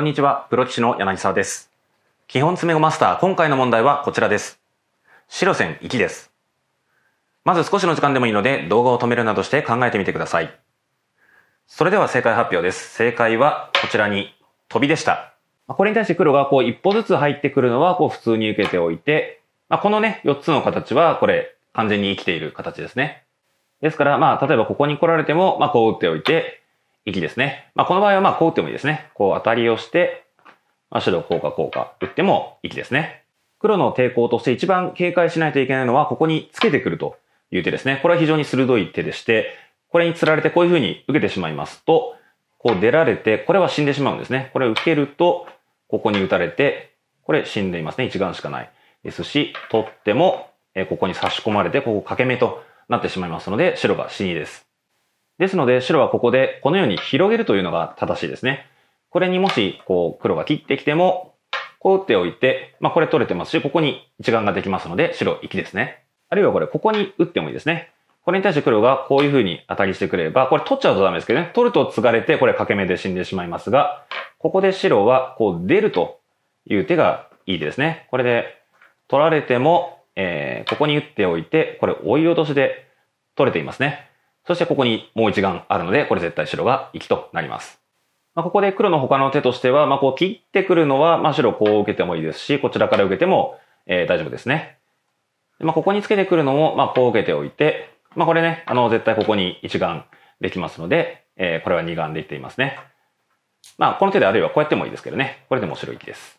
こんにちは、プロ棋士の柳沢です。基本詰め碁マスター、今回の問題はこちらです。白線1です。まず少しの時間でもいいので、動画を止めるなどして考えてみてください。それでは正解発表です。正解はこちらに、飛びでした。これに対して黒がこう一歩ずつ入ってくるのはこう普通に受けておいて、まこのね、4つの形はこれ完全に生きている形ですね。ですから、まあ、例えばここに来られても、まあ、こう打っておいて、息ですね。まあ、この場合はまあ、こう打ってもいいですね。こう当たりをして、まあ、白こうかこうか打っても息ですね。黒の抵抗として一番警戒しないといけないのは、ここにつけてくるという手ですね。これは非常に鋭い手でして、これに釣られてこういう風に受けてしまいますと、こう出られて、これは死んでしまうんですね。これ受けると、ここに打たれて、これ死んでいますね。一眼しかない。ですし、取っても、ここに差し込まれて、ここ欠け目となってしまいますので、白が死にです。ですので白はここでこのように広げるというのが正しいですね。これにもしこう黒が切ってきてもこう打っておいて、まあこれ取れてますし、ここに一眼ができますので白行きですね。あるいはこれここに打ってもいいですね。これに対して黒がこういう風に当たりしてくれれば、これ取っちゃうとダメですけどね、取ると継がれてこれ欠け目で死んでしまいますが、ここで白はこう出るという手がいいですね。これで取られても、えー、ここに打っておいて、これ追い落としで取れていますね。そしてここにもう一眼あるので、これ絶対白が生きとなります。まあ、ここで黒の他の手としては、まあ、こう切ってくるのは、まあ、白こう受けてもいいですし、こちらから受けても、えー、大丈夫ですね。まあ、ここにつけてくるのも、まあ、こう受けておいて、まあ、これね、あの、絶対ここに一眼できますので、えー、これは二眼でいっていますね。まあ、この手であるいはこうやってもいいですけどね。これでも白いきです。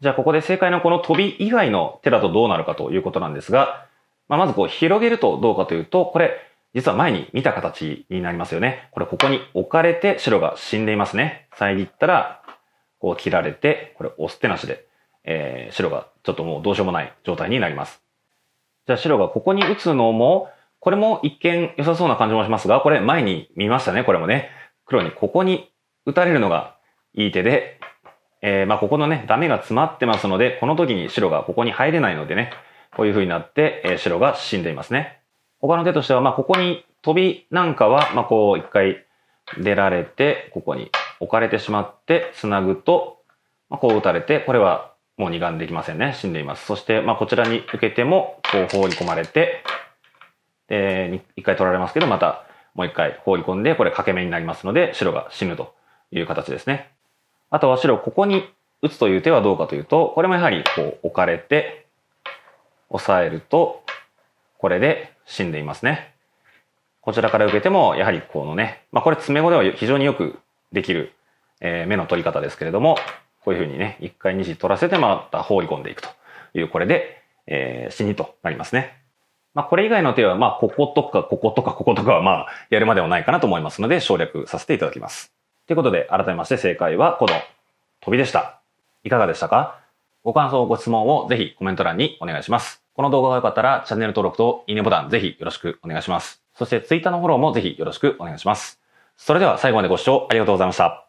じゃあ、ここで正解のこの飛び以外の手だとどうなるかということなんですが、まあ、まずこう広げるとどうかというと、これ、実は前に見た形になりますよね。これここに置かれて白が死んでいますね。遮ったら、こう切られて、これ押す手なしで、えー、白がちょっともうどうしようもない状態になります。じゃあ白がここに打つのも、これも一見良さそうな感じもしますが、これ前に見ましたね、これもね。黒にここに打たれるのがいい手で、えー、まあここのね、ダメが詰まってますので、この時に白がここに入れないのでね、こういう風になって、えー、白が死んでいますね。他の手としては、まあ、ここに飛びなんかは、まあ、こう、一回出られて、ここに置かれてしまって、繋ぐと、まあ、こう打たれて、これはもう二眼できませんね。死んでいます。そして、まあ、こちらに受けても、こう放り込まれて、で、一回取られますけど、またもう一回放り込んで、これ欠け目になりますので、白が死ぬという形ですね。あとは白、ここに打つという手はどうかというと、これもやはりこう置かれて、押さえると、これで死んでいますね。こちらから受けても、やはりこのね、まあこれ詰めでは非常によくできる、えー、目の取り方ですけれども、こういうふうにね、一回二次取らせてまた放り込んでいくという、これで、えー、死にとなりますね。まあこれ以外の手は、まあこことかこことかこことかはまあやるまではないかなと思いますので省略させていただきます。ということで、改めまして正解はこの飛びでした。いかがでしたかご感想、ご質問をぜひコメント欄にお願いします。この動画が良かったらチャンネル登録といいねボタンぜひよろしくお願いします。そして Twitter のフォローもぜひよろしくお願いします。それでは最後までご視聴ありがとうございました。